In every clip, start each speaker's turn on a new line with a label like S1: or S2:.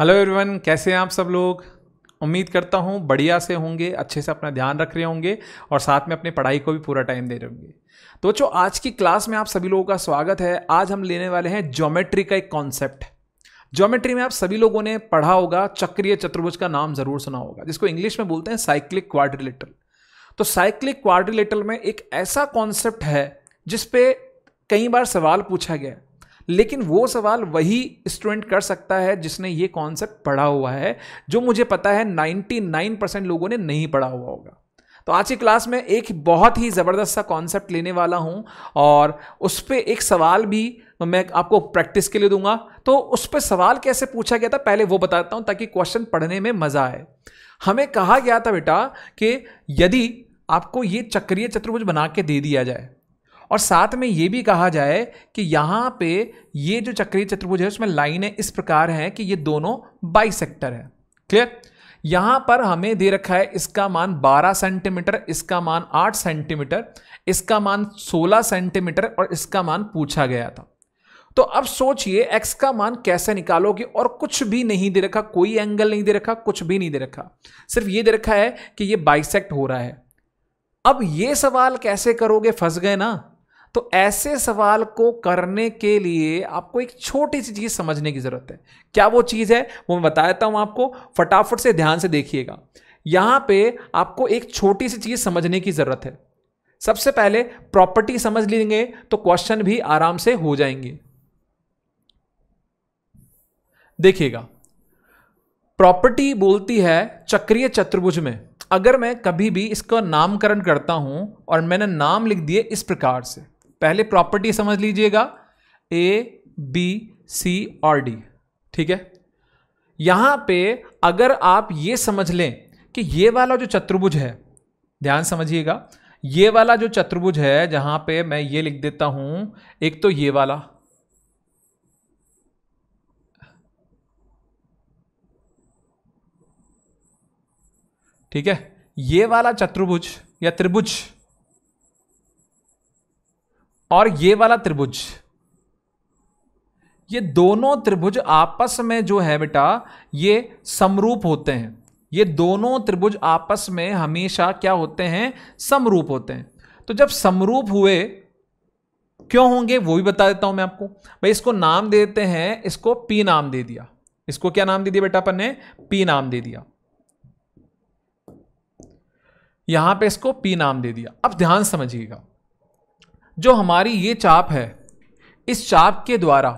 S1: hello everyone कैसे हैं आप सब लोग उम्मीद करता हूँ बढ़िया से होंगे अच्छे से अपना ध्यान रख रहे होंगे और साथ में अपनी पढ़ाई को भी पूरा टाइम दे रहे होंगे तो बच्चों आज की क्लास में आप सभी लोगों का स्वागत है आज हम लेने वाले हैं ज्योमेट्री का एक कॉन्सेप्ट ज्योमेट्री में आप सभी लोगों ने पढ़ा होगा चक्रीय चतुर्भुज का नाम जरूर सुना होगा जिसको इंग्लिश में बोलते हैं साइक्लिक क्वाड्रिलेटरल तो साइक्लिक क्वाड्रिलेटरल में एक ऐसा कॉन्सेप्ट है जिसपे कई बार सवाल पूछा गया है लेकिन वो सवाल वही स्टूडेंट कर सकता है जिसने ये कॉन्सेप्ट पढ़ा हुआ है जो मुझे पता है 99 परसेंट लोगों ने नहीं पढ़ा हुआ होगा तो आज की क्लास में एक बहुत ही ज़बरदस्त सा कॉन्सेप्ट लेने वाला हूँ और उस पर एक सवाल भी तो मैं आपको प्रैक्टिस के लिए दूंगा तो उस पर सवाल कैसे पूछा गया था पहले वो बताता हूँ ताकि क्वेश्चन पढ़ने में मज़ा आए हमें कहा गया था बेटा कि यदि आपको ये चक्रीय चतुर्भुज बना के दे दिया जाए और साथ में ये भी कहा जाए कि यहाँ पे ये जो चक्रीय चतुर्भुज है उसमें लाइनें इस प्रकार हैं कि ये दोनों सेक्टर है क्लियर यहां पर हमें दे रखा है इसका मान 12 सेंटीमीटर इसका मान 8 सेंटीमीटर इसका मान 16 सेंटीमीटर और इसका मान पूछा गया था तो अब सोचिए x का मान कैसे निकालोगे और कुछ भी नहीं दे रखा कोई एंगल नहीं दे रखा कुछ भी नहीं दे रखा सिर्फ ये दे रखा है कि ये बाइसेक्ट हो रहा है अब ये सवाल कैसे करोगे फंस गए ना तो ऐसे सवाल को करने के लिए आपको एक छोटी सी चीज़ समझने की ज़रूरत है क्या वो चीज़ है वो मैं बता देता हूं आपको फटाफट से ध्यान से देखिएगा यहां पे आपको एक छोटी सी चीज़ समझने की ज़रूरत है सबसे पहले प्रॉपर्टी समझ लेंगे तो क्वेश्चन भी आराम से हो जाएंगे देखिएगा प्रॉपर्टी बोलती है चक्रीय चतुर्भुज में अगर मैं कभी भी इसका नामकरण करता हूं और मैंने नाम लिख दिए इस प्रकार से पहले प्रॉपर्टी समझ लीजिएगा ए बी सी और डी ठीक है यहां पे अगर आप ये समझ लें कि ये वाला जो चतुर्भुज है ध्यान समझिएगा ये वाला जो चतुर्भुज है जहां पे मैं ये लिख देता हूं एक तो ये वाला ठीक है ये वाला चतुर्भुज या त्रिभुज और ये वाला त्रिभुज ये दोनों त्रिभुज आपस में जो है बेटा ये समरूप होते हैं ये दोनों त्रिभुज आपस में हमेशा क्या होते हैं समरूप होते हैं तो जब समरूप हुए क्यों होंगे वो भी बता देता हूं मैं आपको भाई इसको नाम दे देते हैं इसको पी नाम दे दिया इसको क्या नाम दे दिया बेटा अपन ने पी नाम दे दिया यहां पे इसको पी नाम दे दिया अब ध्यान समझिएगा जो हमारी ये चाप है इस चाप के द्वारा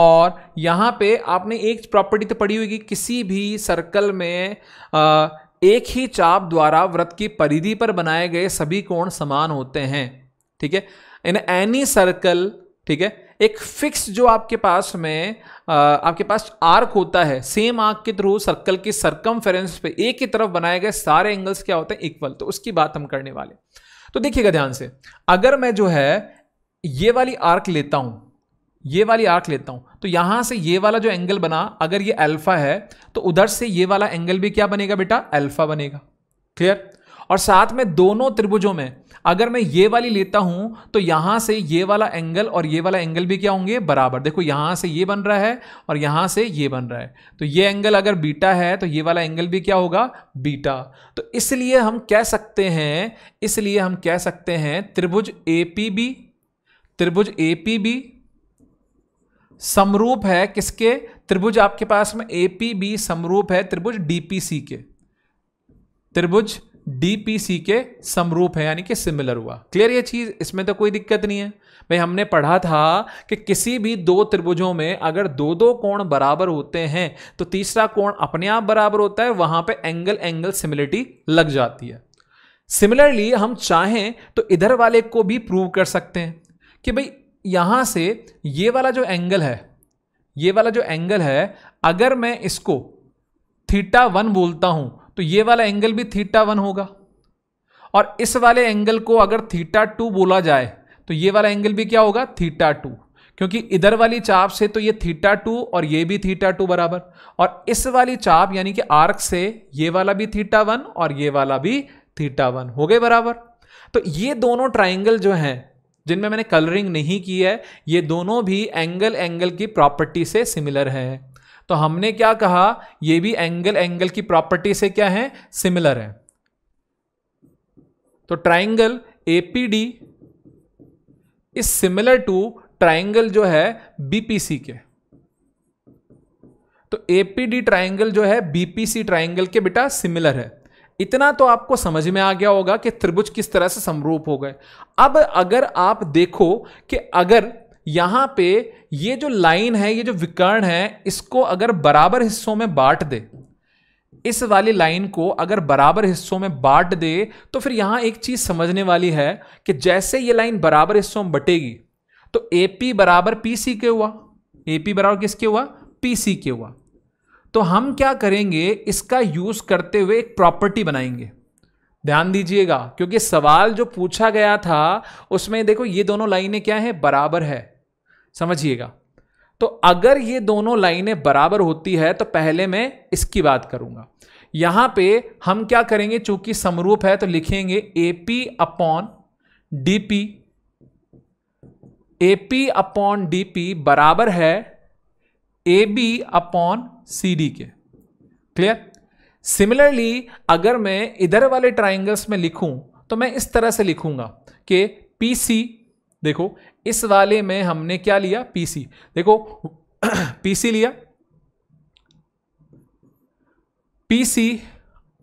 S1: और यहाँ पे आपने एक प्रॉपर्टी तो पढ़ी होगी कि किसी भी सर्कल में आ, एक ही चाप द्वारा व्रत की परिधि पर बनाए गए सभी कोण समान होते हैं ठीक है इन एनी सर्कल ठीक है एक फिक्स जो आपके पास में आ, आपके पास आर्क होता है सेम आर्क के थ्रू सर्कल की सर्कम पे एक ही तरफ बनाए गए सारे एंगल्स क्या होते हैं इक्वल तो उसकी बात हम करने वाले तो देखिएगा ध्यान से अगर मैं जो है ये वाली आर्क लेता हूं ये वाली आर्क लेता हूं तो यहां से ये वाला जो एंगल बना अगर ये अल्फा है तो उधर से ये वाला एंगल भी क्या बनेगा बेटा अल्फा बनेगा क्लियर और साथ में दोनों त्रिभुजों में अगर मैं ये वाली लेता हूं तो यहां से ये वाला एंगल और ये वाला एंगल भी क्या होंगे बराबर देखो यहां से ये बन रहा है और यहां से ये बन रहा है तो ये एंगल अगर बीटा है तो ये वाला एंगल भी क्या होगा बीटा तो इसलिए हम कह सकते हैं इसलिए हम कह सकते हैं त्रिभुज ए त्रिभुज ए समरूप है किसके त्रिभुज आपके पास में ए समरूप है त्रिभुज डीपीसी के त्रिभुज डीपीसी के समरूप है यानी कि सिमिलर हुआ क्लियर ये चीज इसमें तो कोई दिक्कत नहीं है भाई हमने पढ़ा था कि किसी भी दो त्रिभुजों में अगर दो दो कोण बराबर होते हैं तो तीसरा कोण अपने आप बराबर होता है वहां पे एंगल एंगल सिमिलिटी लग जाती है सिमिलरली हम चाहें तो इधर वाले को भी प्रूव कर सकते हैं कि भाई यहां से ये वाला जो एंगल है ये वाला जो एंगल है अगर मैं इसको थीटा वन बोलता हूं तो ये वाला एंगल भी थीटा वन होगा और इस वाले एंगल को अगर थीटा टू बोला जाए तो ये वाला एंगल भी क्या होगा थीटा टू क्योंकि इधर वाली चाप से तो ये थीटा टू और ये भी थीटा टू बराबर और इस वाली चाप यानी कि आर्क से ये वाला भी थीटा वन और ये वाला भी थीटा वन हो गए बराबर तो ये दोनों ट्राइंगल जो हैं जिनमें मैंने कलरिंग नहीं की है ये दोनों भी एंगल एंगल की प्रॉपर्टी से सिमिलर हैं तो हमने क्या कहा ये भी एंगल एंगल की प्रॉपर्टी से क्या है सिमिलर है तो triangle APD is similar to triangle जो है बीपीसी के तो एपीडी ट्राइंगल जो है बीपीसी ट्राइंगल के बेटा सिमिलर है इतना तो आपको समझ में आ गया होगा कि त्रिभुज किस तरह से समरूप हो गए अब अगर आप देखो कि अगर यहां पे ये जो लाइन है ये जो विकर्ण है इसको अगर बराबर हिस्सों में बांट दे इस वाली लाइन को अगर बराबर हिस्सों में बांट दे तो फिर यहां एक चीज समझने वाली है कि जैसे ये लाइन बराबर हिस्सों में बटेगी तो ए पी बराबर पी सी के हुआ ए पी बराबर किसके हुआ पी सी के हुआ तो हम क्या करेंगे इसका यूज करते हुए एक प्रॉपर्टी बनाएंगे ध्यान दीजिएगा क्योंकि सवाल जो पूछा गया था उसमें देखो ये दोनों लाइनें क्या है बराबर है समझिएगा तो अगर ये दोनों लाइनें बराबर होती है तो पहले मैं इसकी बात करूंगा यहां पे हम क्या करेंगे चूंकि समरूप है तो लिखेंगे A P upon D P A P upon D P बराबर है A B upon C D के क्लियर सिमिलरली अगर मैं इधर वाले ट्राइंगल्स में लिखूं तो मैं इस तरह से लिखूंगा कि पी सी देखो इस वाले में हमने क्या लिया पीसी देखो पीसी लिया PC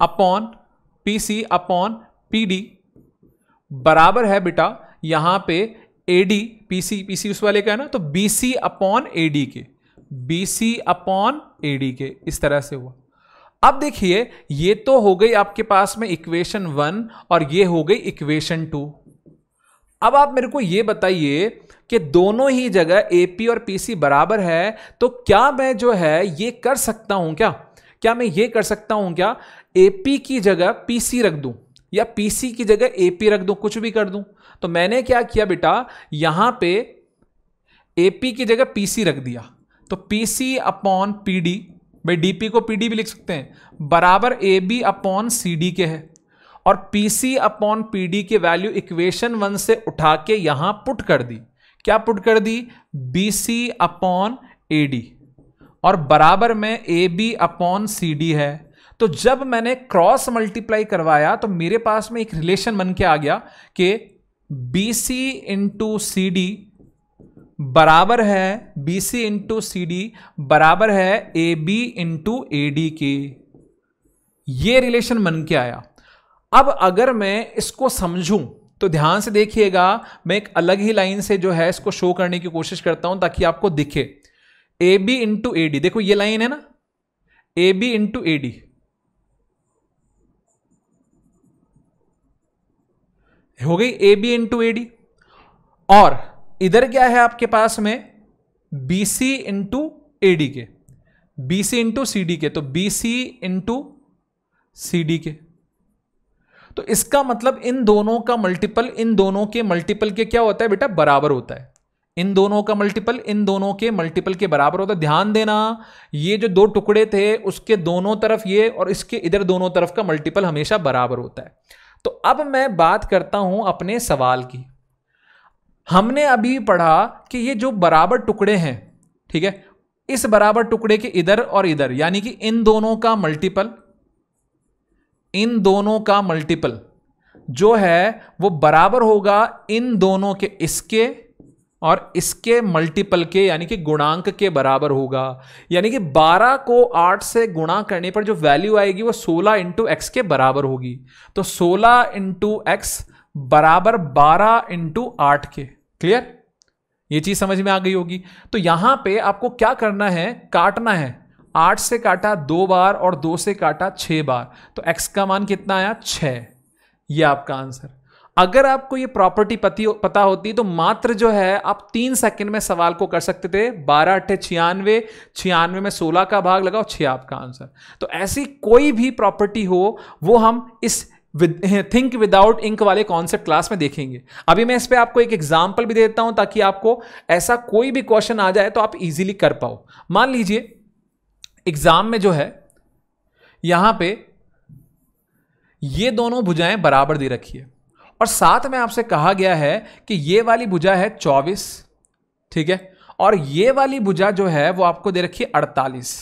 S1: upon PC upon PD बराबर है बेटा यहां पे एडी पीसी पीसी उस वाले का है ना तो बीसी अपॉन एडी के बीसी अपॉन एडी के इस तरह से हुआ अब देखिए ये तो हो गई आपके पास में इक्वेशन वन और ये हो गई इक्वेशन टू अब आप मेरे को यह बताइए कि दोनों ही जगह एपी और पीसी बराबर है तो क्या मैं जो है ये कर सकता हूं क्या क्या मैं ये कर सकता हूं क्या एपी की जगह पीसी रख दूं या पीसी की जगह एपी रख दूं कुछ भी कर दूं तो मैंने क्या किया बेटा यहां पे एपी की जगह पीसी रख दिया तो पीसी अपॉन पीडी भाई डीपी को पीडी भी लिख सकते हैं बराबर A B upon C D के है और P C upon P D की वैल्यू इक्वेशन वन से उठा के यहां पुट कर दी क्या पुट कर दी B C upon A D और बराबर में A B upon C D है तो जब मैंने क्रॉस मल्टीप्लाई करवाया तो मेरे पास में एक रिलेशन बन के आ गया कि B C into C D बराबर है B C into C D बराबर है A B into A D के ये रिलेशन बन के आया अब अगर मैं इसको समझूं तो ध्यान से देखिएगा मैं एक अलग ही लाइन से जो है इसको शो करने की कोशिश करता हूं ताकि आपको दिखे A B into A D देखो ये लाइन है ना A B into A D हो गई A B into A D और इधर क्या है आपके पास में B C into A D के B C into C D के तो B C into C D के तो इसका मतलब इन दोनों का मल्टीपल इन दोनों के मल्टीपल के क्या होता है बेटा बराबर होता है इन दोनों का मल्टीपल इन दोनों के मल्टीपल के बराबर होता है ध्यान देना ये जो दो टुकड़े थे उसके दोनों तरफ ये और इसके इधर दोनों तरफ का मल्टीपल हमेशा बराबर होता है तो अब मैं बात करता हूं अपने सवाल की हमने अभी पढ़ा कि ये जो बराबर टुकड़े हैं ठीक है इस बराबर टुकड़े के इधर और इधर यानी कि इन दोनों का मल्टीपल इन दोनों का मल्टीपल जो है वो बराबर होगा इन दोनों के इसके और इसके मल्टीपल के यानी कि गुणांक के बराबर होगा यानी कि 12 को 8 से गुणा करने पर जो वैल्यू आएगी वो 16 इंटू एक्स के बराबर होगी तो 16 इंटू एक्स बराबर 12 इंटू आठ के क्लियर ये चीज समझ में आ गई होगी तो यहां पे आपको क्या करना है काटना है आठ से काटा दो बार और दो से काटा छः बार तो एक्स का मान कितना आया छ ये आपका आंसर अगर आपको ये प्रॉपर्टी पति पता होती तो मात्र जो है आप तीन सेकंड में सवाल को कर सकते थे बारह अट्ठे छियानवे छियानवे में सोलह का भाग लगाओ छः आपका आंसर तो ऐसी कोई भी प्रॉपर्टी हो वो हम इस थिंक विदाउट इंक वाले कॉन्सेप्ट क्लास में देखेंगे अभी मैं इस पर आपको एक एग्जाम्पल भी देता हूं ताकि आपको ऐसा कोई भी क्वेश्चन आ जाए तो आप इजीली कर पाओ मान लीजिए एग्जाम में जो है यहां पे ये दोनों भुजाएं बराबर दे रखी है और साथ में आपसे कहा गया है कि ये वाली भुजा है 24 ठीक है और ये वाली भुजा जो है वो आपको दे रखी है 48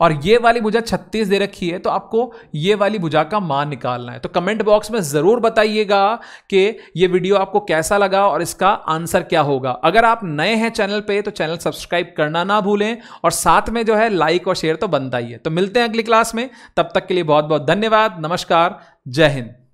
S1: और ये वाली भुजा छत्तीस दे रखी है तो आपको ये वाली भुजा का मान निकालना है तो कमेंट बॉक्स में ज़रूर बताइएगा कि ये वीडियो आपको कैसा लगा और इसका आंसर क्या होगा अगर आप नए हैं चैनल पर तो चैनल सब्सक्राइब करना ना भूलें और साथ में जो है लाइक और शेयर तो बनता ही है तो मिलते हैं अगली क्लास में तब तक के लिए बहुत बहुत धन्यवाद नमस्कार जय हिंद